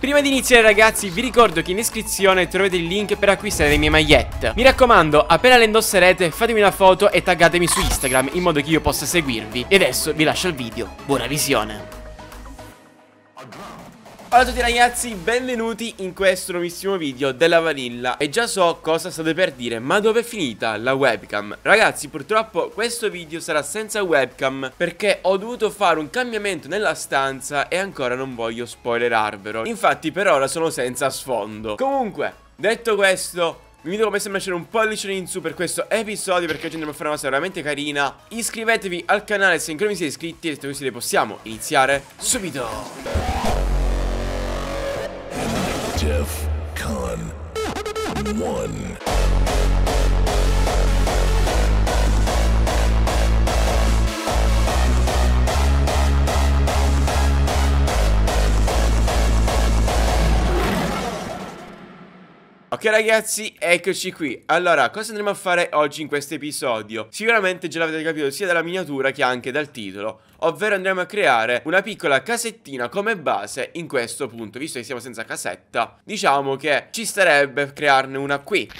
Prima di iniziare ragazzi vi ricordo che in descrizione trovate il link per acquistare le mie magliette Mi raccomando appena le indosserete fatemi una foto e taggatemi su Instagram in modo che io possa seguirvi E adesso vi lascio il video, buona visione Ciao a tutti ragazzi, benvenuti in questo nuovissimo video della Vanilla E già so cosa state per dire, ma dove è finita la webcam? Ragazzi, purtroppo questo video sarà senza webcam Perché ho dovuto fare un cambiamento nella stanza e ancora non voglio spoilerarvelo Infatti per ora sono senza sfondo Comunque, detto questo, vi invito come sempre lasciare un pollice in su per questo episodio perché oggi andremo a fare una cosa veramente carina Iscrivetevi al canale se ancora non siete iscritti e se così possiamo iniziare subito DEF CON 1. Ok ragazzi, eccoci qui Allora, cosa andremo a fare oggi in questo episodio? Sicuramente già l'avete capito sia dalla miniatura che anche dal titolo Ovvero andremo a creare una piccola casettina come base in questo punto Visto che siamo senza casetta Diciamo che ci starebbe crearne una qui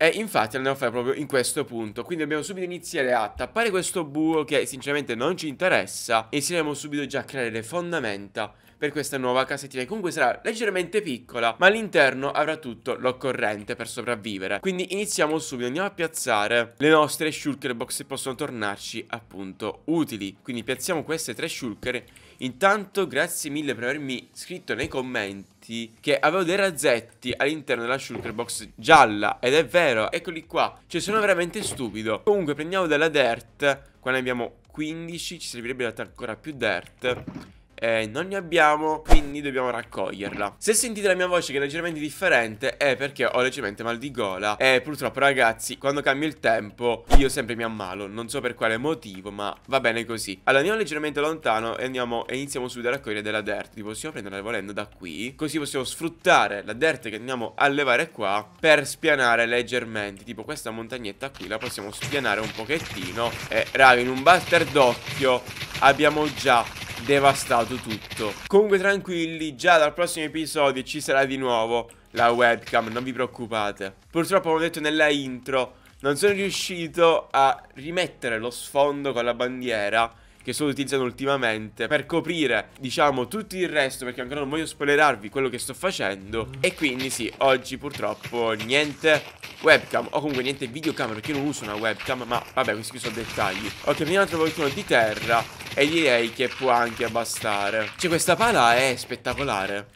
e infatti andiamo a fare proprio in questo punto Quindi dobbiamo subito iniziare a tappare questo buco che sinceramente non ci interessa E inizieremo subito già a creare le fondamenta per questa nuova cassettina che comunque sarà leggermente piccola ma all'interno avrà tutto l'occorrente per sopravvivere quindi iniziamo subito andiamo a piazzare le nostre shulker box che possono tornarci appunto utili quindi piazziamo queste tre shulker intanto grazie mille per avermi scritto nei commenti che avevo dei razzetti all'interno della shulker box gialla ed è vero eccoli qua cioè sono veramente stupido comunque prendiamo della dirt qua ne abbiamo 15 ci servirebbe in ancora più dirt eh, non ne abbiamo, quindi dobbiamo raccoglierla. Se sentite la mia voce che è leggermente differente è perché ho leggermente mal di gola e purtroppo ragazzi, quando cambio il tempo io sempre mi ammalo, non so per quale motivo, ma va bene così. Allora andiamo leggermente lontano e andiamo e iniziamo subito a raccogliere della dirt, tipo possiamo prenderla volendo da qui, così possiamo sfruttare la dirt che andiamo a levare qua per spianare leggermente, tipo questa montagnetta qui la possiamo spianare un pochettino e raga, in un batter d'occhio abbiamo già devastato stato tutto Comunque tranquilli, già dal prossimo episodio ci sarà di nuovo la webcam, non vi preoccupate Purtroppo come ho detto nella intro, non sono riuscito a rimettere lo sfondo con la bandiera che sto utilizzando ultimamente per coprire, diciamo, tutto il resto perché ancora non voglio spoilerarvi quello che sto facendo e quindi sì, oggi purtroppo niente webcam o comunque niente videocamera perché io non uso una webcam ma vabbè questi qui sono dettagli. Ok, prendiamo un altro volcano di terra e direi che può anche bastare. Cioè questa pala è spettacolare.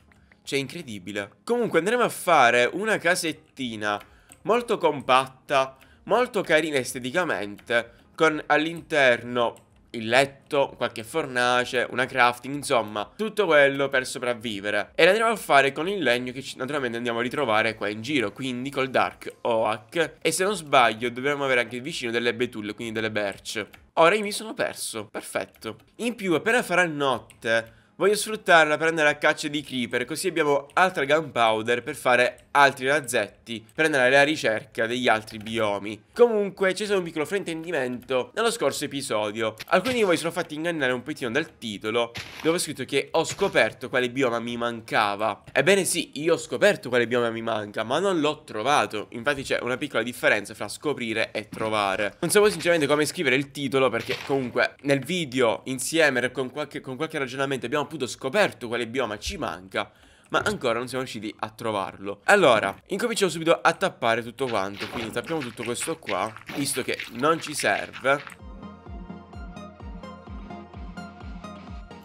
Cioè, incredibile. Comunque andremo a fare una casettina molto compatta, molto carina esteticamente, con all'interno il letto, qualche fornace, una crafting, insomma, tutto quello per sopravvivere. E la l'andremo a fare con il legno che naturalmente andiamo a ritrovare qua in giro, quindi col Dark Oak. E se non sbaglio dobbiamo avere anche vicino delle betulle, quindi delle birch. Ora io mi sono perso, perfetto. In più appena farà notte... Voglio sfruttarla per andare a caccia di creeper così abbiamo altra gunpowder per fare altri razzetti per andare alla ricerca degli altri biomi. Comunque c'è stato un piccolo fraintendimento nello scorso episodio. Alcuni di voi sono fatti ingannare un pochettino dal titolo dove ho scritto che ho scoperto quale bioma mi mancava. Ebbene sì, io ho scoperto quale bioma mi manca, ma non l'ho trovato. Infatti c'è una piccola differenza fra scoprire e trovare. Non sapevo sinceramente come scrivere il titolo perché comunque nel video insieme con qualche, con qualche ragionamento abbiamo appunto scoperto quale bioma ci manca ma ancora non siamo riusciti a trovarlo. Allora, incominciamo subito a tappare tutto quanto, quindi tappiamo tutto questo qua, visto che non ci serve.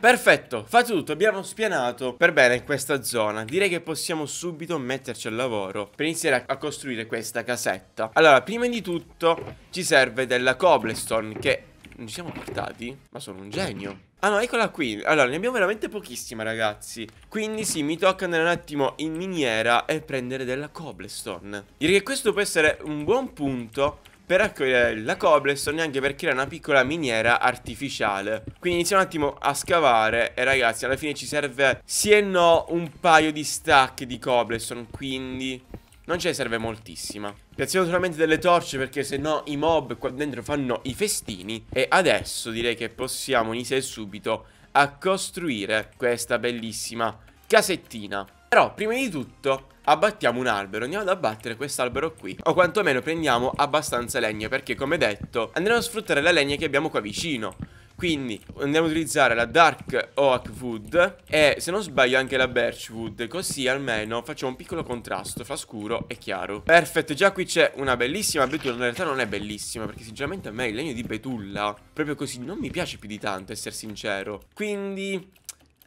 Perfetto, fatto tutto, abbiamo spianato per bene questa zona Direi che possiamo subito metterci al lavoro per iniziare a, costruire questa casetta Allora, prima di tutto ci serve della cobblestone che non ci siamo portati? Ma sono un genio Ah no, eccola qui Allora, ne abbiamo veramente pochissima, ragazzi Quindi sì, mi tocca andare un attimo in miniera E prendere della cobblestone Direi che questo può essere un buon punto per raccogliere la cobblestone anche per creare una piccola miniera artificiale. Quindi iniziamo un attimo a scavare e ragazzi alla fine ci serve sì e no un paio di stack di cobblestone quindi non ce ne serve moltissima Piazziamo solamente delle torce perché se no i mob qua dentro fanno i festini E adesso direi che possiamo iniziare subito a costruire questa bellissima casettina Però prima di tutto abbattiamo un albero Andiamo ad abbattere quest'albero qui O quantomeno prendiamo abbastanza legna Perché come detto andremo a sfruttare la legna che abbiamo qua vicino quindi andiamo ad utilizzare la Dark Oak Wood e se non sbaglio anche la Birch Wood Così almeno facciamo un piccolo contrasto fra scuro e chiaro Perfetto, già qui c'è una bellissima betulla In realtà non è bellissima perché sinceramente a me il legno di betulla Proprio così non mi piace più di tanto, essere sincero Quindi...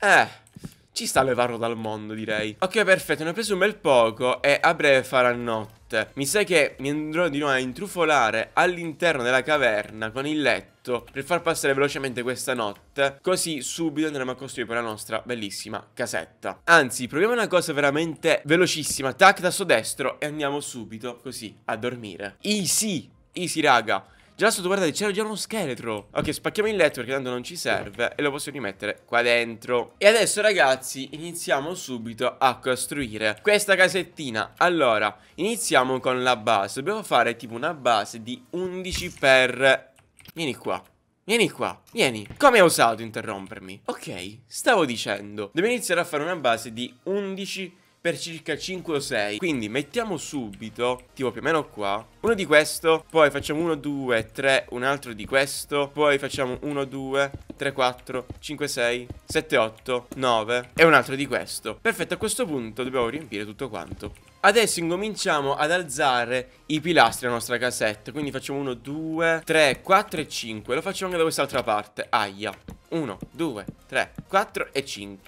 eh... Ci sta a levarlo dal mondo direi Ok perfetto ne ho preso un bel poco e a breve farà notte notte. Mi sa che mi andrò di nuovo a intrufolare all'interno della caverna con il letto per far passare velocemente questa notte così subito andremo a costruire la nostra bellissima casetta anzi proviamo una cosa veramente velocissima tac tasto destro e andiamo subito così a dormire easy easy raga Già sotto guardate c'era già uno scheletro Ok spacchiamo il letto perché tanto non ci serve E lo posso rimettere qua dentro E adesso ragazzi iniziamo subito a costruire questa casettina Allora iniziamo con la base Dobbiamo fare tipo una base di 11 per Vieni qua Vieni qua, vieni. Come ha usato interrompermi? Ok, stavo dicendo. Dobbiamo iniziare a fare una base di 11 per circa 5 o 6 Quindi mettiamo subito, tipo più o meno qua Uno di questo, poi facciamo 1, 2, 3, un altro di questo Poi facciamo 1, 2, 3, 4, 5, 6, 7, 8, 9 E un altro di questo Perfetto, a questo punto dobbiamo riempire tutto quanto Adesso incominciamo ad alzare i pilastri della nostra casetta Quindi facciamo 1, 2, 3, 4 e 5 Lo facciamo anche da quest'altra parte Aia 1, 2, 3, 4 e 5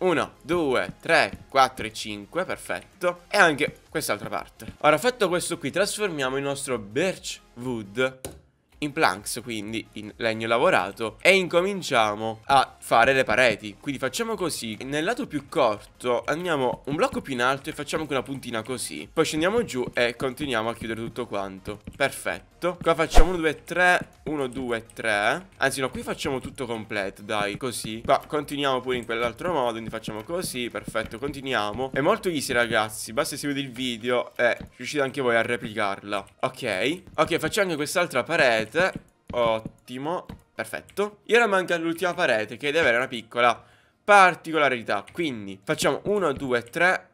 1, 2, 3, 4 e 5 Perfetto E anche quest'altra parte Ora fatto questo qui trasformiamo il nostro birch wood in planks, quindi in legno lavorato, e incominciamo a fare le pareti. Quindi facciamo così, nel lato più corto andiamo un blocco più in alto e facciamo anche una puntina così. Poi scendiamo giù e continuiamo a chiudere tutto quanto. Perfetto. Qua facciamo 1, 2, 3, 1, 2, 3. Anzi no, qui facciamo tutto completo, dai, così. Qua continuiamo pure in quell'altro modo, quindi facciamo così, perfetto, continuiamo. È molto easy ragazzi, basta seguire il video e riuscite anche voi a replicarla. Ok, ok, facciamo anche quest'altra parete parete. Eh. Ottimo, perfetto. E ora manca l'ultima parete che deve avere una piccola particolarità. Quindi facciamo 1, 2, 3,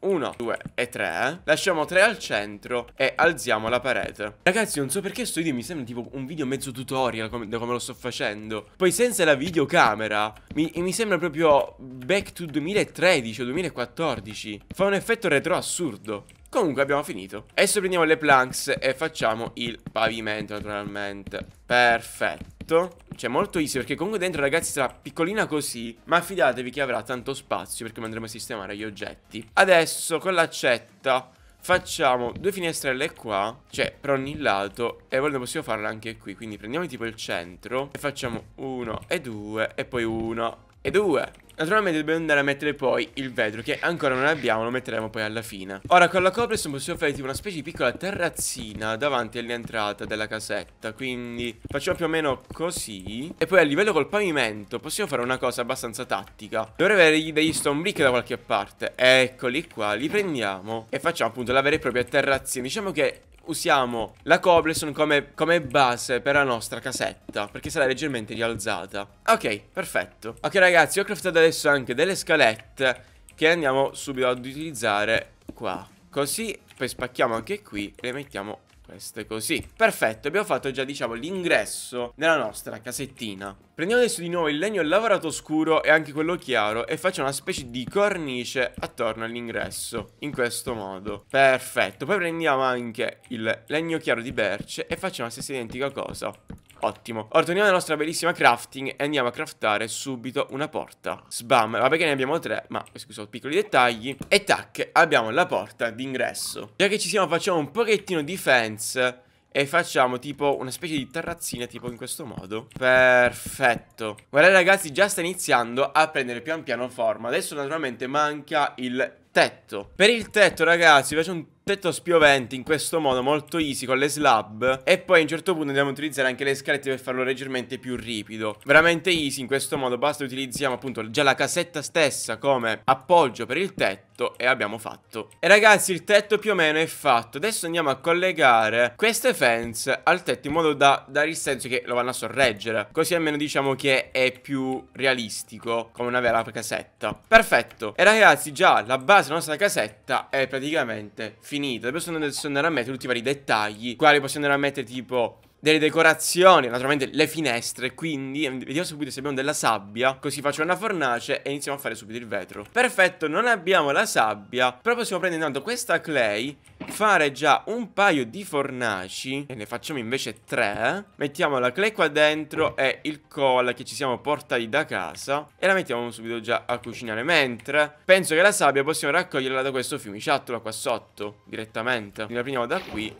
1, 2 e 3 eh. Lasciamo 3 al centro e alziamo la parete Ragazzi non so perché sto video mi sembra tipo un video mezzo tutorial come, come lo sto facendo Poi senza la videocamera mi, mi sembra proprio back to 2013 o 2014 Fa un effetto retro assurdo Comunque abbiamo finito Adesso prendiamo le planks e facciamo il pavimento naturalmente Perfetto Cioè molto easy perché comunque dentro ragazzi sarà piccolina così Ma fidatevi che avrà tanto spazio perché andremo a sistemare gli oggetti Adesso con l'accetta Facciamo due finestrelle qua Cioè per ogni lato E volendo possiamo farla anche qui Quindi prendiamo tipo il centro E facciamo uno e due E poi uno e due Naturalmente dobbiamo andare a mettere poi il vetro che ancora non abbiamo, lo metteremo poi alla fine. Ora con la cobblestone possiamo fare tipo una specie di piccola terrazzina davanti all'entrata della casetta, quindi facciamo più o meno così. E poi a livello col pavimento possiamo fare una cosa abbastanza tattica. Dovrei avere degli stone brick da qualche parte, eccoli qua, li prendiamo e facciamo appunto la vera e propria terrazzina. Diciamo che usiamo la cobblestone come, come, base per la nostra casetta Perché sarà leggermente rialzata Ok, perfetto Ok ragazzi, ho craftato adesso anche delle scalette Che andiamo subito ad utilizzare qua Così poi spacchiamo anche qui e le mettiamo queste così. Perfetto, abbiamo fatto già, diciamo, l'ingresso nella nostra casettina. Prendiamo adesso di nuovo il legno lavorato scuro e anche quello chiaro e facciamo una specie di cornice attorno all'ingresso, in questo modo. Perfetto, poi prendiamo anche il legno chiaro di berce e facciamo la stessa identica cosa. Ottimo. Ora torniamo alla nostra bellissima crafting e andiamo a craftare subito una porta. Sbam. Vabbè che ne abbiamo tre, ma questi piccoli dettagli. E tac, abbiamo la porta d'ingresso. Già che ci siamo facciamo un pochettino di fence e facciamo tipo una specie di terrazzina tipo in questo modo Perfetto Guardate ragazzi già sta iniziando a prendere pian piano forma Adesso naturalmente manca il tetto Per il tetto ragazzi faccio un getto spiovente in questo modo molto easy con le slab e poi a un certo punto andiamo a utilizzare anche le scalette per farlo leggermente più ripido. Veramente easy in questo modo, basta utilizziamo appunto già la casetta stessa come appoggio per il tetto e abbiamo fatto. E ragazzi il tetto più o meno è fatto, adesso andiamo a collegare queste fence al tetto in modo da dare il senso che lo vanno a sorreggere, così almeno diciamo che è più realistico come una vera casetta. Perfetto, e ragazzi già la base della nostra casetta è praticamente finita infinito. Adesso andare a mettere tutti i vari dettagli. Quali possiamo andare a mettere tipo delle decorazioni, naturalmente le finestre, quindi vediamo subito se abbiamo della sabbia, così faccio una fornace e iniziamo a fare subito il vetro. Perfetto, non abbiamo la sabbia, però possiamo prendere intanto questa clay, fare già un paio di fornaci, e ne facciamo invece tre, mettiamo la clay qua dentro e il cola che ci siamo portati da casa, e la mettiamo subito già a cucinare, mentre penso che la sabbia possiamo raccoglierla da questo fiumiciattolo qua sotto, direttamente. Quindi la prendiamo da qui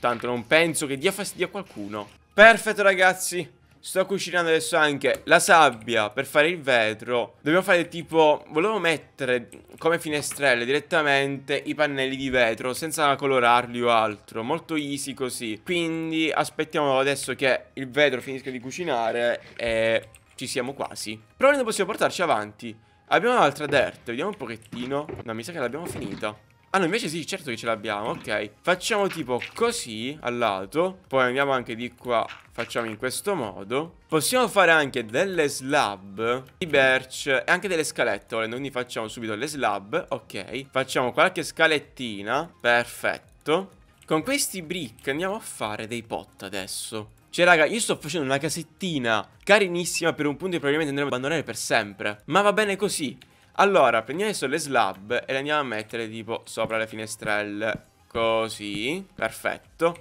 Tanto non penso che dia fastidio a qualcuno Perfetto ragazzi Sto cucinando adesso anche la sabbia per fare il vetro Dobbiamo fare tipo... Volevo mettere come finestrelle direttamente i pannelli di vetro Senza colorarli o altro Molto easy così Quindi aspettiamo adesso che il vetro finisca di cucinare E ci siamo quasi Però noi possiamo portarci avanti Abbiamo un'altra dirt Vediamo un pochettino No mi sa che l'abbiamo finita Ah no, invece sì, certo che ce l'abbiamo, ok. Facciamo tipo così, al lato. Poi andiamo anche di qua, facciamo in questo modo. Possiamo fare anche delle slab di birch e anche delle scalette. Ora, noi facciamo subito le slab, ok. Facciamo qualche scalettina, perfetto. Con questi brick andiamo a fare dei pot adesso. Cioè, raga, io sto facendo una casettina carinissima per un punto che probabilmente andremo a abbandonare per sempre. Ma va bene così. Allora, prendiamo adesso le slab e le andiamo a mettere tipo sopra le finestrelle. Così, perfetto.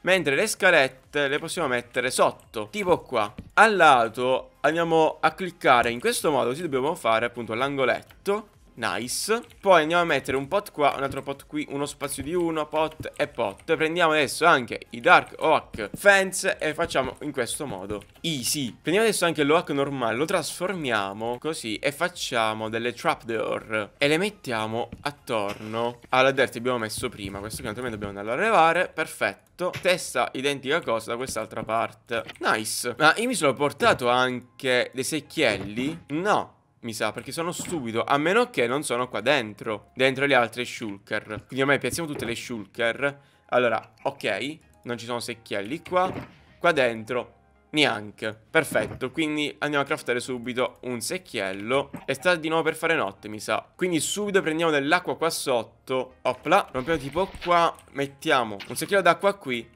Mentre le scalette le possiamo mettere sotto, tipo qua. Al lato andiamo a cliccare in questo modo, così dobbiamo fare appunto l'angoletto. Nice Poi andiamo a mettere un pot qua, un altro pot qui, uno spazio di uno, pot e pot Prendiamo adesso anche i Dark Oak Fence e facciamo in questo modo Easy Prendiamo adesso anche l'Oak normale, lo trasformiamo così E facciamo delle trapdoor E le mettiamo attorno alla dirt abbiamo messo prima Questo qui altrimenti dobbiamo andare a levare, perfetto Testa identica cosa da quest'altra parte Nice Ma io mi sono portato anche dei secchielli? No mi sa, perché sono stupido, a meno che non sono qua dentro, dentro le altre shulker. Quindi ormai piazziamo tutte le shulker. Allora, ok, non ci sono secchielli qua, qua dentro neanche. Perfetto, quindi andiamo a craftare subito un secchiello. E sta di nuovo per fare notte, mi sa. Quindi subito prendiamo dell'acqua qua sotto. Opla, rompiamo tipo qua, mettiamo un secchiello d'acqua qui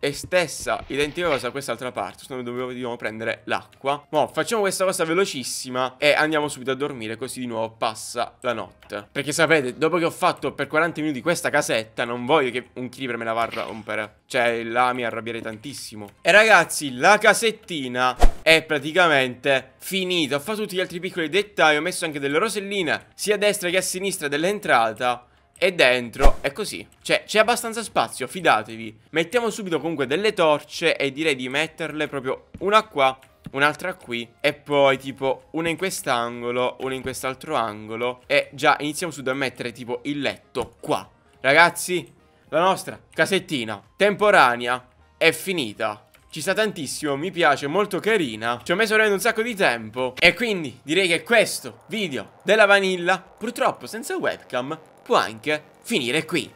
è stessa identica cosa da quest'altra parte Secondo me dovevo prendere l'acqua Mo facciamo questa cosa velocissima E andiamo subito a dormire così di nuovo passa la notte Perché sapete dopo che ho fatto per 40 minuti questa casetta Non voglio che un creeper me la va a rompere Cioè là mi arrabbierei tantissimo E ragazzi la casettina è praticamente finita Ho fatto tutti gli altri piccoli dettagli Ho messo anche delle roselline sia a destra che a sinistra dell'entrata e dentro è così Cioè c'è abbastanza spazio, fidatevi Mettiamo subito comunque delle torce e direi di metterle proprio una qua Un'altra qui e poi tipo una in quest'angolo, una in quest'altro angolo E già iniziamo subito a mettere tipo il letto qua Ragazzi, la nostra casettina temporanea è finita ci sta tantissimo, mi piace, molto carina Ci ho messo veramente un sacco di tempo E quindi direi che questo video della vanilla Purtroppo senza webcam può anche finire qui.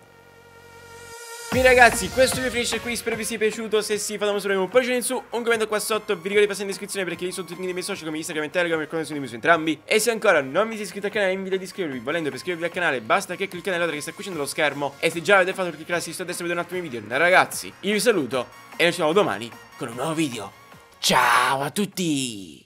Quindi ragazzi, questo video finisce qui, spero vi sia piaciuto, se sì fatemi sapere un pollice in su, un commento qua sotto, vi ricordo di passare in descrizione perché lì sono tutti i miei social come Instagram e Telegram e come su entrambi. E se ancora non vi siete iscritti al canale, invito ad iscrivervi, volendo per iscrivervi al canale basta che cliccate nell'altra che sta cucendo lo schermo e se già avete fatto cliccare a adesso a destra vedo un altro mio video. Allora, ragazzi, io vi saluto e noi ci vediamo domani con un nuovo video. Ciao a tutti!